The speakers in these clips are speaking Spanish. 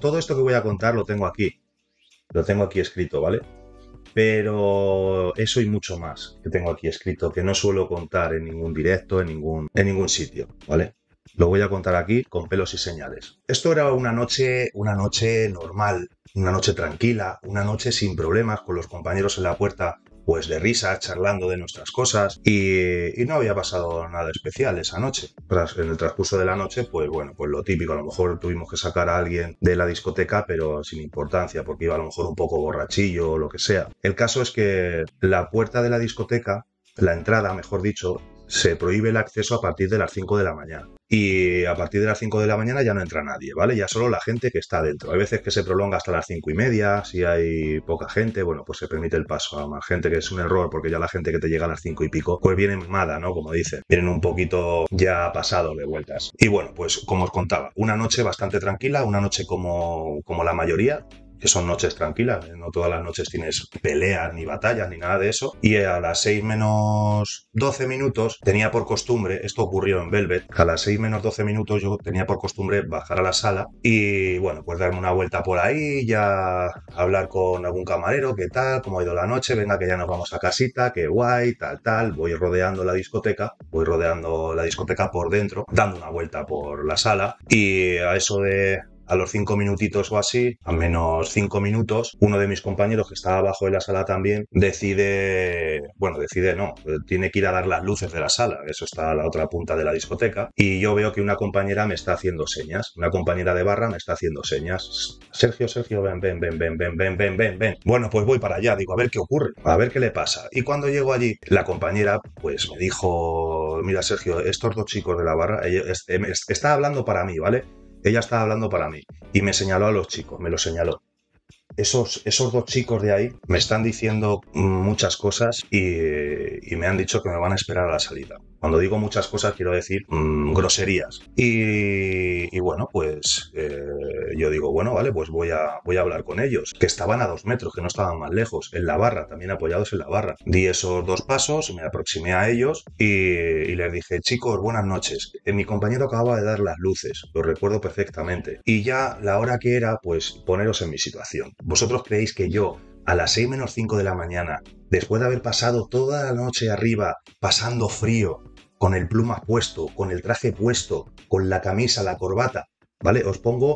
todo esto que voy a contar lo tengo aquí. Lo tengo aquí escrito, ¿vale? Pero eso y mucho más que tengo aquí escrito, que no suelo contar en ningún directo, en ningún, en ningún sitio, ¿vale? Lo voy a contar aquí con pelos y señales. Esto era una noche, una noche normal, una noche tranquila, una noche sin problemas, con los compañeros en la puerta pues de risa, charlando de nuestras cosas y, no había pasado nada especial esa noche. en el transcurso de la noche, pues bueno, pues lo típico, a lo mejor tuvimos que sacar a alguien de la discoteca, pero sin importancia, porque iba a lo mejor un poco borrachillo o lo que sea. El caso es que la puerta de la discoteca, la entrada, mejor dicho, se prohíbe el acceso a partir de las 5 de la mañana y a partir de las 5 de la mañana ya no entra nadie, ¿vale? Ya solo la gente que está dentro. Hay veces que se prolonga hasta las 5 y media, si hay poca gente, bueno, pues se permite el paso a más gente, que es un error, porque ya la gente que te llega a las 5 y pico, pues viene mada, ¿no? Como dicen, vienen un poquito ya pasado de vueltas. Y bueno, pues como os contaba, una noche bastante tranquila, una noche como, como la mayoría, que son noches tranquilas, ¿eh? no todas las noches tienes peleas ni batallas ni nada de eso. Y a las 6 menos 12 minutos tenía por costumbre, esto ocurrió en Velvet, a las 6 menos 12 minutos yo tenía por costumbre bajar a la sala y bueno, pues darme una vuelta por ahí, ya hablar con algún camarero, qué tal, cómo ha ido la noche, venga que ya nos vamos a casita, qué guay, tal, tal, voy rodeando la discoteca, voy rodeando la discoteca por dentro, dando una vuelta por la sala y a eso de a los cinco minutitos o así, a menos cinco minutos, uno de mis compañeros que estaba abajo de la sala también decide, bueno, decide no, eh, tiene que ir a dar las luces de la sala, eso está a la otra punta de la discoteca, y yo veo que una compañera me está haciendo señas, una compañera de barra me está haciendo señas. Sergio, Sergio, ven, ven, ven, ven, ven, ven, ven, ven, ven. Bueno, pues voy para allá, digo, a ver qué ocurre, a ver qué le pasa. Y cuando llego allí, la compañera pues me dijo, mira Sergio, estos dos chicos de la barra, em, está hablando para mí, ¿vale? Ella estaba hablando para mí y me señaló a los chicos, me lo señaló. Esos, esos dos chicos de ahí me están diciendo mm, muchas cosas y, y me han dicho que me van a esperar a la salida. Cuando digo muchas cosas quiero decir mm, groserías. Y, bueno, pues eh, yo digo, bueno, vale, pues voy a, voy a hablar con ellos, que estaban a dos metros, que no estaban más lejos, en la barra, también apoyados en la barra. Di esos dos pasos, me aproximé a ellos y, les dije, chicos, buenas noches. Eh, mi compañero acababa de dar las luces, lo recuerdo perfectamente. Y ya la hora que era, pues poneros en mi situación. ¿Vosotros creéis que yo a las seis menos cinco de la mañana, después de haber pasado toda la noche arriba, pasando frío, con el pluma puesto, con el traje puesto, con la camisa, la corbata, ¿vale? Os pongo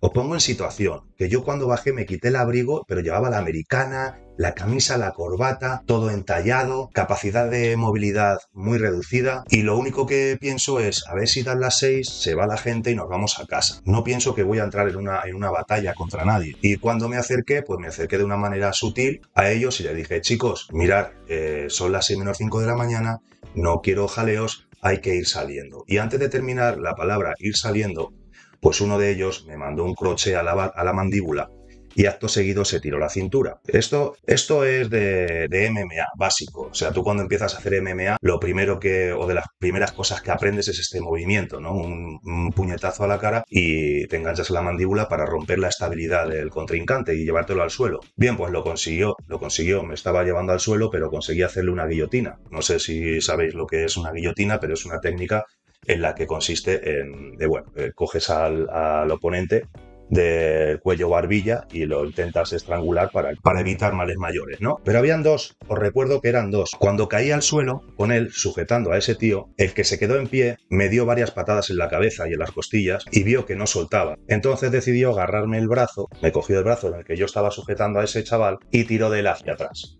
os pongo en situación, que yo cuando bajé me quité el abrigo, pero llevaba la americana, la camisa, la corbata, todo entallado, capacidad de movilidad muy reducida y lo único que pienso es, a ver si dan las seis se va la gente y nos vamos a casa. No pienso que voy a entrar en una, batalla contra nadie. Y cuando me acerqué, pues me acerqué de una manera sutil a ellos y le dije, chicos, mirad, eh, son las 6 menos 5 de la mañana, no quiero jaleos, hay que ir saliendo. Y antes de terminar la palabra ir saliendo, pues uno de ellos me mandó un croche a la, mandíbula y acto seguido se tiró la cintura. Esto, esto es de, MMA básico. O sea, tú cuando empiezas a hacer MMA, lo primero que, o de las primeras cosas que aprendes es este movimiento, ¿no? Un, un puñetazo a la cara y te enganchas a la mandíbula para romper la estabilidad del contrincante y llevártelo al suelo. Bien, pues lo consiguió, lo consiguió. Me estaba llevando al suelo, pero conseguí hacerle una guillotina. No sé si sabéis lo que es una guillotina, pero es una técnica en la que consiste en, bueno, eh, coges al, oponente del cuello barbilla y lo intentas estrangular para, para, evitar males mayores, ¿no? Pero habían dos, os recuerdo que eran dos. Cuando caí al suelo, con él sujetando a ese tío, el que se quedó en pie me dio varias patadas en la cabeza y en las costillas y vio que no soltaba. Entonces decidió agarrarme el brazo, me cogió el brazo en el que yo estaba sujetando a ese chaval y tiró de él hacia atrás.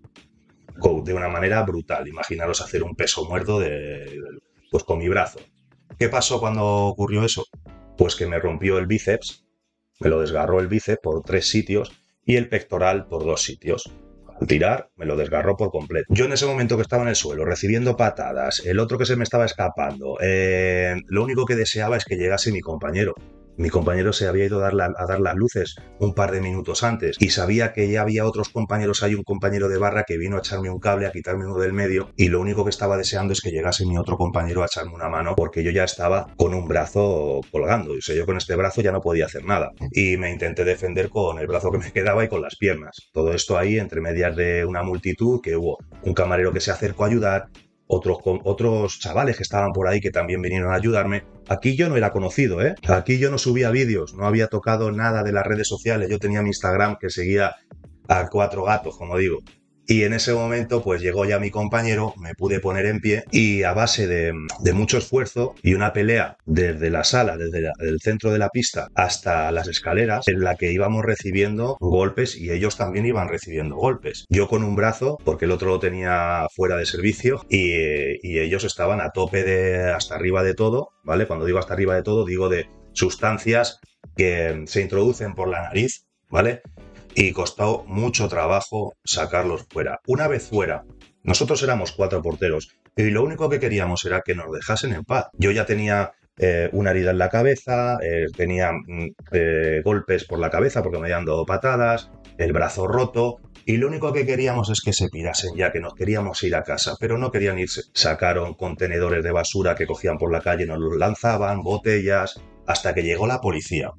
De una manera brutal, imaginaros hacer un peso muerto de, pues con mi brazo. ¿Qué pasó cuando ocurrió eso? Pues que me rompió el bíceps, me lo desgarró el bíceps por tres sitios y el pectoral por dos sitios. Al tirar, me lo desgarró por completo. Yo en ese momento que estaba en el suelo, recibiendo patadas, el otro que se me estaba escapando, eh, lo único que deseaba es que llegase mi compañero, mi compañero se había ido a dar, a dar las luces un par de minutos antes y sabía que ya había otros compañeros. Hay un compañero de barra que vino a echarme un cable, a quitarme uno del medio y lo único que estaba deseando es que llegase mi otro compañero a echarme una mano porque yo ya estaba con un brazo colgando. y sea, yo con este brazo ya no podía hacer nada y me intenté defender con el brazo que me quedaba y con las piernas. Todo esto ahí entre medias de una multitud que hubo un camarero que se acercó a ayudar, otros, otros chavales que estaban por ahí que también vinieron a ayudarme. Aquí yo no era conocido, ¿eh? Aquí yo no subía vídeos, no había tocado nada de las redes sociales. Yo tenía mi Instagram que seguía a cuatro gatos, como digo. Y en ese momento, pues llegó ya mi compañero, me pude poner en pie y a base de, mucho esfuerzo y una pelea desde la sala, desde el centro de la pista hasta las escaleras, en la que íbamos recibiendo golpes y ellos también iban recibiendo golpes. Yo con un brazo, porque el otro lo tenía fuera de servicio y, y ellos estaban a tope de hasta arriba de todo, ¿vale? Cuando digo hasta arriba de todo, digo de sustancias que se introducen por la nariz, ¿vale? y costó mucho trabajo sacarlos fuera. Una vez fuera, nosotros éramos cuatro porteros y lo único que queríamos era que nos dejasen en paz. Yo ya tenía eh, una herida en la cabeza, eh, tenía mm, eh, golpes por la cabeza porque me habían dado patadas, el brazo roto. Y lo único que queríamos es que se pirasen ya, que nos queríamos ir a casa, pero no querían irse. Sacaron contenedores de basura que cogían por la calle, nos los lanzaban, botellas, hasta que llegó la policía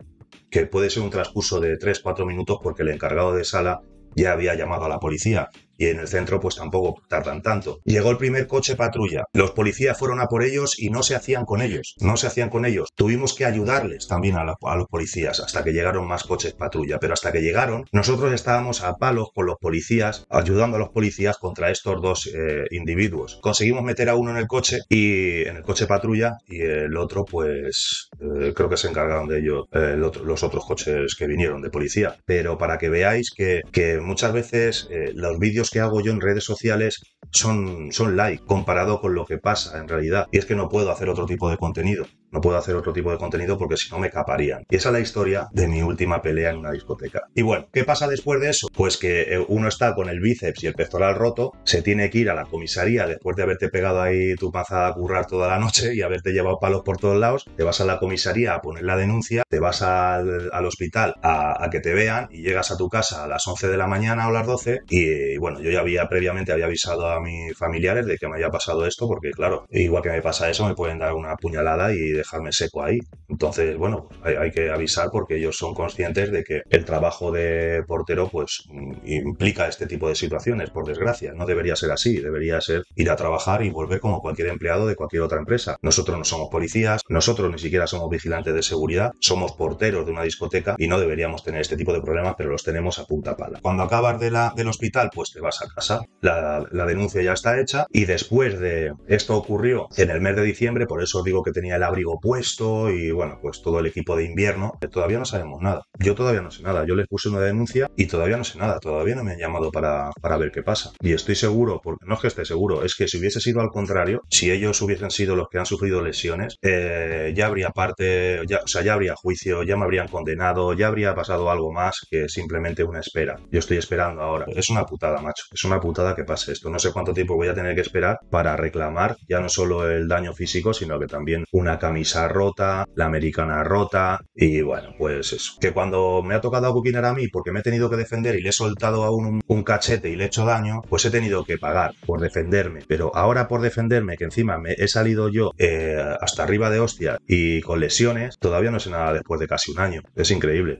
que puede ser un transcurso de 3-4 minutos porque el encargado de sala ya había llamado a la policía y en el centro pues tampoco tardan tanto. Llegó el primer coche patrulla, los policías fueron a por ellos y no se hacían con ellos, no se hacían con ellos. Tuvimos que ayudarles también a, los policías hasta que llegaron más coches patrulla, pero hasta que llegaron nosotros estábamos a palos con los policías, ayudando a los policías contra estos dos eh, individuos. Conseguimos meter a uno en el coche y en el coche patrulla y el otro pues eh, creo que se encargaron de ellos eh, los otros coches que vinieron de policía. Pero para que veáis que, que muchas veces los vídeos que hago yo en redes sociales son, son like comparado con lo que pasa en realidad. Y es que no puedo hacer otro tipo de contenido. No puedo hacer otro tipo de contenido porque si no me caparían. Y esa es la historia de mi última pelea en una discoteca. Y bueno, ¿qué pasa después de eso? Pues que eh, uno está con el bíceps y el pectoral roto, se tiene que ir a la comisaría después de haberte pegado ahí tu maza a currar toda la noche y haberte llevado palos por todos lados, te vas a la comisaría a poner la denuncia, te vas al, hospital a, que te vean y llegas a tu casa a las 11 de la mañana o las 12 y bueno, yo ya había previamente había avisado a mis familiares de que me haya pasado esto, porque claro, igual que me pasa eso, me pueden dar una puñalada y dejarme seco ahí. Entonces, bueno, hay, que avisar porque ellos son conscientes de que el trabajo de portero, pues, implica este tipo de situaciones, por desgracia. No debería ser así, debería ser ir a trabajar y volver como cualquier empleado de cualquier otra empresa. Nosotros no somos policías, nosotros ni siquiera somos vigilantes de seguridad, somos porteros de una discoteca y no deberíamos tener este tipo de problemas, pero los tenemos a punta pala. Cuando acabas de la, del hospital, pues te vas a casa. La, denuncia ya está hecha y después de esto ocurrió en el mes de diciembre, por eso os digo que tenía el abrigo puesto y bueno, pues todo el equipo de invierno, todavía no sabemos nada. Yo todavía no sé nada, yo les puse una denuncia y todavía no sé nada, todavía no me han llamado para, para ver qué pasa. Y estoy seguro, porque no es que esté seguro, es que si hubiese sido al contrario, si ellos hubiesen sido los que han sufrido lesiones, eh, ya habría parte, ya, o sea, ya habría juicio, ya me habrían condenado, ya habría pasado algo más que simplemente una espera. Yo estoy esperando ahora. Es una putada, macho es una putada que pase esto. No sé cuánto tiempo voy a tener que esperar para reclamar ya no solo el daño físico, sino que también una camisa rota, la americana rota, y bueno, pues eso. Que cuando me ha tocado acuquinar a mí porque me he tenido que defender y le he soltado a un, cachete y le he hecho daño, pues he tenido que pagar por defenderme. Pero ahora por defenderme, que encima me he salido yo eh, hasta arriba de hostia y con lesiones, todavía no sé nada después de casi un año. Es increíble.